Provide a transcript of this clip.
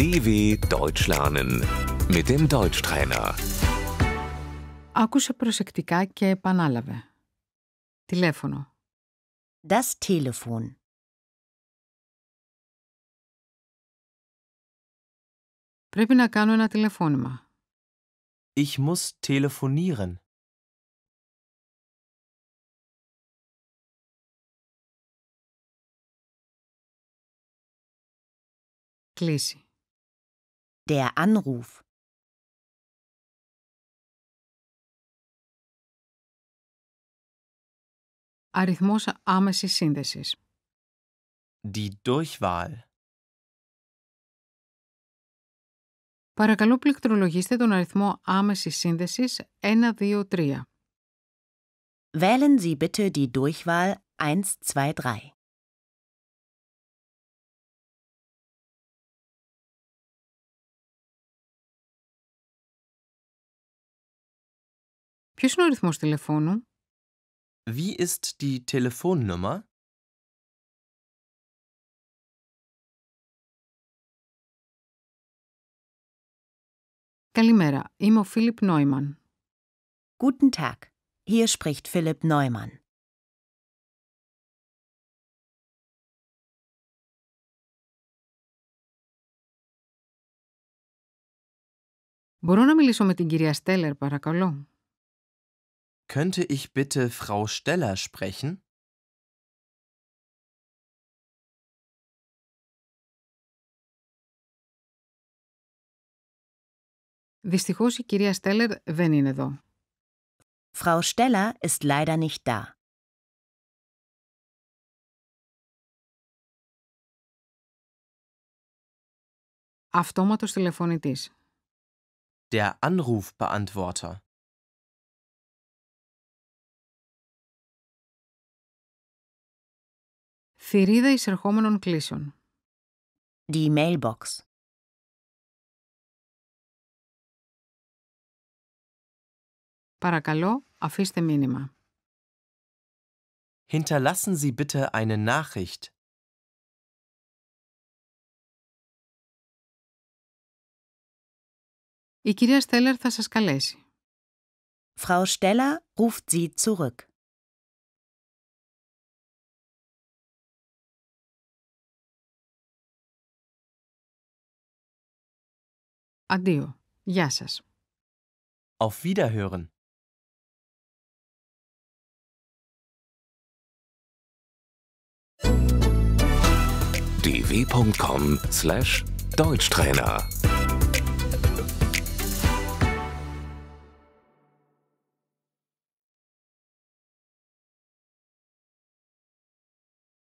DW Deutsch lernen mit dem Deutschtrainer. Άκουσε προσεκτικά και επανάλαβε. Τηλέφωνο. Das Telefon. Πρέπει να κάνω ένα τηλεφώνημα. Ich muss telefonieren. Κλείσει. Der Anruf Αριθμός άμεσης σύνδεσης. Die Durchwahl. Παρακαλώ πληκτρολογήστε τον αριθμό άμεσης σύνδεσης 123. Wählen Sie bitte die Durchwahl 123. Ποιος είναι ο ρυθμός τηλεφώνου? Wie ist die Telefonnummer? Καλημέρα, είμαι ο Φίλιπ Νόιμαν. Guten Tag. Hier spricht Philipp Neumann. Μπορώ να μιλήσω με την κυρία Στέλλερ, παρακαλώ. Könnte ich bitte Frau Steller sprechen? Δυστυχώς η κυρία Στέλλερ δεν είναι εδώ. Frau Steller ist leider nicht da. Αυτόματος τηλεφωνητής. Der Anrufbeantworter. Θηρίδα εισερχόμενων κλήσεων. Die Mailbox. Παρακαλώ, αφήστε μήνυμα. Hinterlassen Sie bitte eine Nachricht. Η κυρία Στέλλερ θα σας καλέσει. Frau Steller ruft Sie zurück. Αντίο. Γεια σας. Auf Wiederhören. dw.com/deutschtrainer